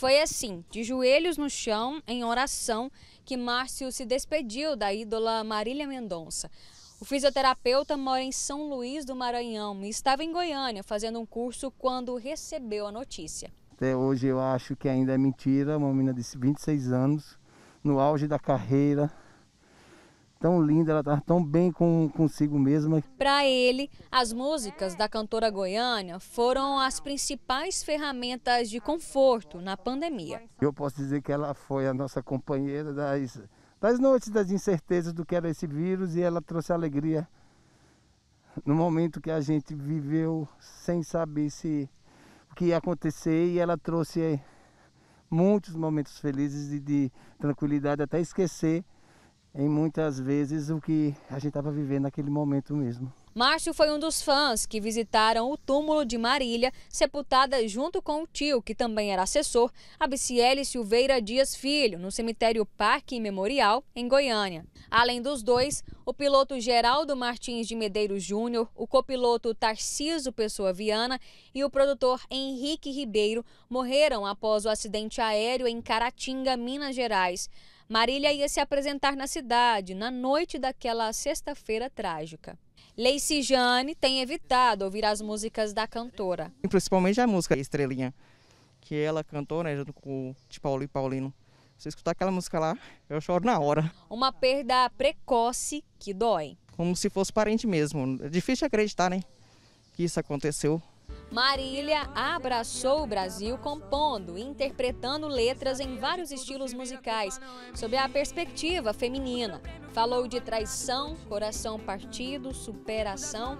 Foi assim, de joelhos no chão, em oração, que Márcio se despediu da ídola Marília Mendonça. O fisioterapeuta mora em São Luís do Maranhão e estava em Goiânia fazendo um curso quando recebeu a notícia. Até hoje eu acho que ainda é mentira, uma menina de 26 anos, no auge da carreira, tão linda, ela estava tá tão bem com, consigo mesma. Para ele, as músicas da cantora goiânia foram as principais ferramentas de conforto na pandemia. Eu posso dizer que ela foi a nossa companheira das, das noites das incertezas do que era esse vírus e ela trouxe alegria no momento que a gente viveu sem saber se o que ia acontecer e ela trouxe eh, muitos momentos felizes e de tranquilidade até esquecer em muitas vezes o que a gente estava vivendo naquele momento mesmo. Márcio foi um dos fãs que visitaram o túmulo de Marília, sepultada junto com o tio, que também era assessor, Abciele Silveira Dias Filho, no cemitério Parque Memorial, em Goiânia. Além dos dois, o piloto Geraldo Martins de Medeiros Júnior, o copiloto Tarciso Pessoa Viana e o produtor Henrique Ribeiro morreram após o acidente aéreo em Caratinga, Minas Gerais. Marília ia se apresentar na cidade na noite daquela sexta-feira trágica. Leici Jane tem evitado ouvir as músicas da cantora. Principalmente a música Estrelinha, que ela cantou né, junto com o de Paulo e Paulino. Se escutar aquela música lá, eu choro na hora. Uma perda precoce que dói. Como se fosse parente mesmo. É difícil acreditar, né? Que isso aconteceu. Marília abraçou o Brasil compondo e interpretando letras em vários estilos musicais, sob a perspectiva feminina. Falou de traição, coração partido, superação.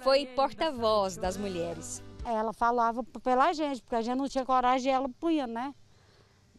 Foi porta-voz das mulheres. Ela falava pela gente, porque a gente não tinha coragem e ela punha, né?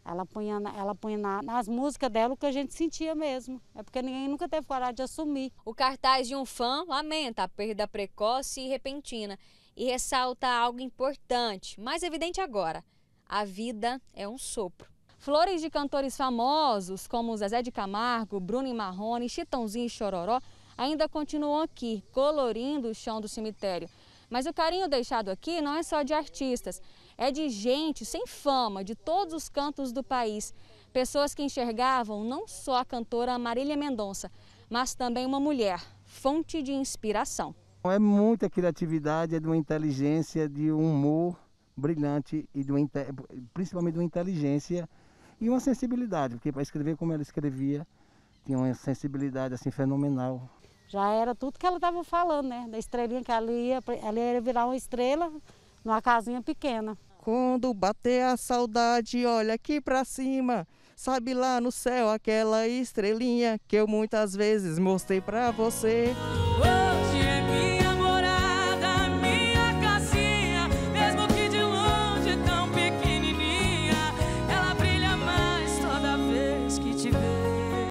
Ela punha, ela punha na, nas músicas dela o que a gente sentia mesmo. É porque ninguém nunca teve coragem de assumir. O cartaz de um fã lamenta a perda precoce e repentina e ressalta algo importante, mais evidente agora: a vida é um sopro. Flores de cantores famosos como Zezé de Camargo, Bruno e Marrone, Chitãozinho e Chororó ainda continuam aqui, colorindo o chão do cemitério. Mas o carinho deixado aqui não é só de artistas, é de gente sem fama de todos os cantos do país. Pessoas que enxergavam não só a cantora Marília Mendonça, mas também uma mulher, fonte de inspiração. Então, é muita criatividade, é de uma inteligência, de um humor brilhante e de uma, principalmente de uma inteligência e uma sensibilidade, porque para escrever como ela escrevia, tinha uma sensibilidade assim fenomenal. Já era tudo que ela estava falando, né? Da estrelinha que ela ia, ela ia virar uma estrela numa casinha pequena. Quando bater a saudade, olha aqui para cima. Sabe lá no céu aquela estrelinha que eu muitas vezes mostrei para você. Oh! yeah.